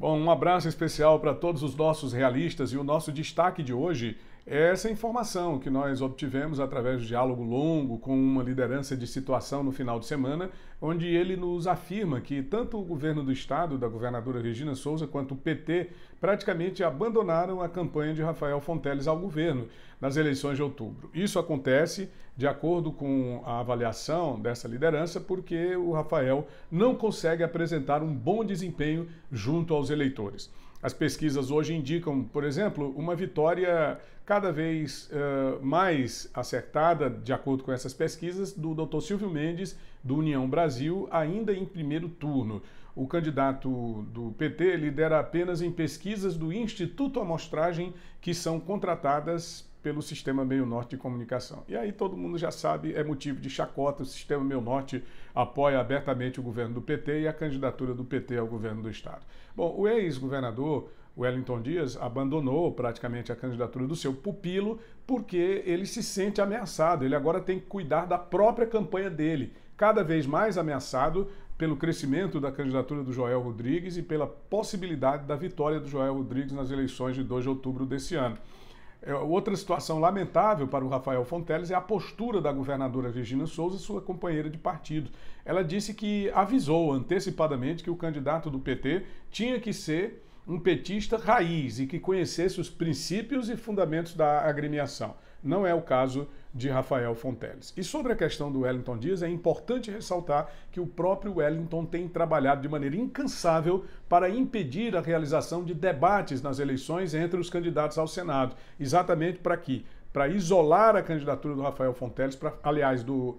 Bom, um abraço especial para todos os nossos realistas e o nosso destaque de hoje essa informação que nós obtivemos através de diálogo longo com uma liderança de situação no final de semana, onde ele nos afirma que tanto o governo do estado, da governadora Regina Souza, quanto o PT praticamente abandonaram a campanha de Rafael Fonteles ao governo nas eleições de outubro. Isso acontece de acordo com a avaliação dessa liderança, porque o Rafael não consegue apresentar um bom desempenho junto aos eleitores. As pesquisas hoje indicam, por exemplo, uma vitória cada vez uh, mais acertada, de acordo com essas pesquisas, do Dr. Silvio Mendes, do União Brasil, ainda em primeiro turno. O candidato do PT lidera apenas em pesquisas do Instituto Amostragem, que são contratadas pelo sistema meio norte de comunicação. E aí todo mundo já sabe, é motivo de chacota, o sistema meio norte apoia abertamente o governo do PT e a candidatura do PT ao governo do estado. Bom, o ex-governador Wellington Dias abandonou praticamente a candidatura do seu pupilo porque ele se sente ameaçado, ele agora tem que cuidar da própria campanha dele, cada vez mais ameaçado pelo crescimento da candidatura do Joel Rodrigues e pela possibilidade da vitória do Joel Rodrigues nas eleições de 2 de outubro desse ano. É, outra situação lamentável para o Rafael Fonteles é a postura da governadora Regina Souza, sua companheira de partido. Ela disse que avisou antecipadamente que o candidato do PT tinha que ser um petista raiz e que conhecesse os princípios e fundamentos da agremiação. Não é o caso de Rafael Fonteles. E sobre a questão do Wellington Dias, é importante ressaltar que o próprio Wellington tem trabalhado de maneira incansável para impedir a realização de debates nas eleições entre os candidatos ao Senado, exatamente para que para isolar a candidatura do Rafael Fonteles, pra, aliás, do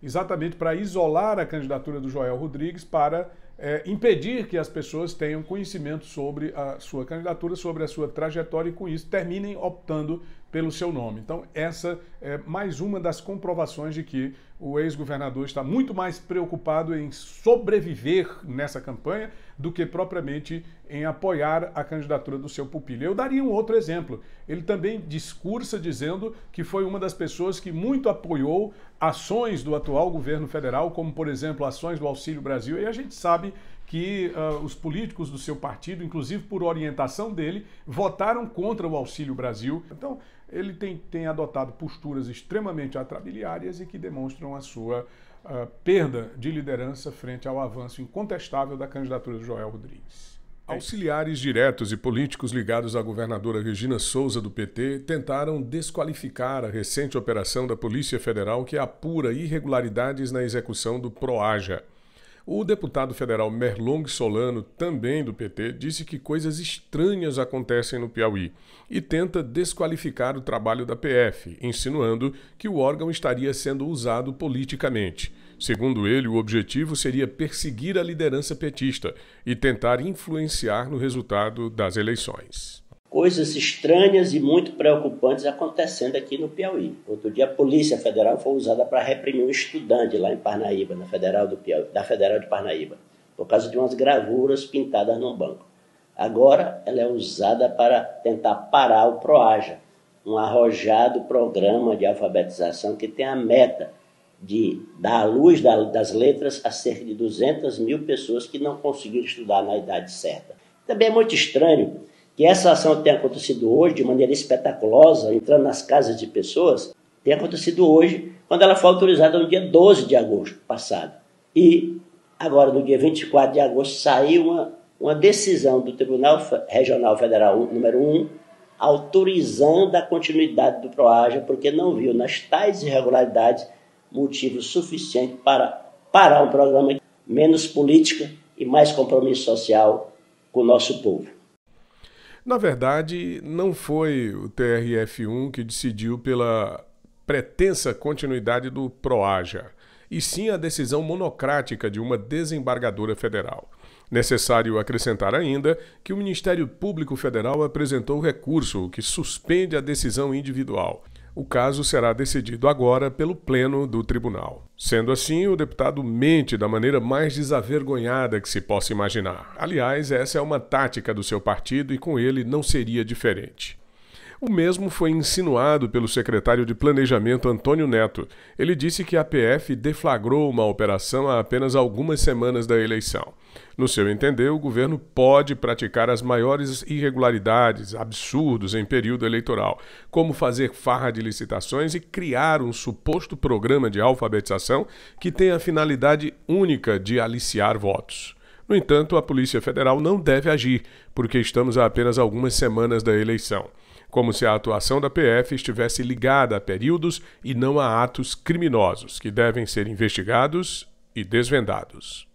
exatamente para isolar a candidatura do Joel Rodrigues para é, impedir que as pessoas tenham conhecimento sobre a sua candidatura, sobre a sua trajetória e, com isso, terminem optando pelo seu nome. Então, essa é mais uma das comprovações de que o ex-governador está muito mais preocupado em sobreviver nessa campanha do que propriamente em apoiar a candidatura do seu pupilo. Eu daria um outro exemplo. Ele também discursa dizendo que foi uma das pessoas que muito apoiou ações do atual governo federal, como, por exemplo, ações do Auxílio Brasil, e a gente sabe sabe que uh, os políticos do seu partido, inclusive por orientação dele, votaram contra o Auxílio Brasil. Então, ele tem, tem adotado posturas extremamente atrabiliárias e que demonstram a sua uh, perda de liderança frente ao avanço incontestável da candidatura de Joel Rodrigues. Auxiliares diretos e políticos ligados à governadora Regina Souza do PT tentaram desqualificar a recente operação da Polícia Federal que apura irregularidades na execução do PROAJA. O deputado federal Merlong Solano, também do PT, disse que coisas estranhas acontecem no Piauí e tenta desqualificar o trabalho da PF, insinuando que o órgão estaria sendo usado politicamente. Segundo ele, o objetivo seria perseguir a liderança petista e tentar influenciar no resultado das eleições coisas estranhas e muito preocupantes acontecendo aqui no Piauí. Outro dia, a Polícia Federal foi usada para reprimir um estudante lá em Parnaíba, na Federal do Piauí, da Federal de Parnaíba, por causa de umas gravuras pintadas num banco. Agora, ela é usada para tentar parar o PROAJA, um arrojado programa de alfabetização que tem a meta de dar à luz das letras a cerca de 200 mil pessoas que não conseguiram estudar na idade certa. Também é muito estranho que essa ação tenha acontecido hoje de maneira espetaculosa, entrando nas casas de pessoas, tenha acontecido hoje, quando ela foi autorizada no dia 12 de agosto passado. E agora, no dia 24 de agosto, saiu uma, uma decisão do Tribunal Regional Federal número 1, autorizando a continuidade do PROAJA, porque não viu nas tais irregularidades motivo suficiente para parar um programa menos política e mais compromisso social com o nosso povo. Na verdade, não foi o TRF1 que decidiu pela pretensa continuidade do PROAJA, e sim a decisão monocrática de uma desembargadora federal. Necessário acrescentar ainda que o Ministério Público Federal apresentou recurso que suspende a decisão individual. O caso será decidido agora pelo Pleno do Tribunal. Sendo assim, o deputado mente da maneira mais desavergonhada que se possa imaginar. Aliás, essa é uma tática do seu partido e com ele não seria diferente. O mesmo foi insinuado pelo secretário de Planejamento Antônio Neto. Ele disse que a PF deflagrou uma operação há apenas algumas semanas da eleição. No seu entender, o governo pode praticar as maiores irregularidades, absurdos em período eleitoral, como fazer farra de licitações e criar um suposto programa de alfabetização que tenha a finalidade única de aliciar votos. No entanto, a Polícia Federal não deve agir, porque estamos a apenas algumas semanas da eleição. Como se a atuação da PF estivesse ligada a períodos e não a atos criminosos, que devem ser investigados e desvendados.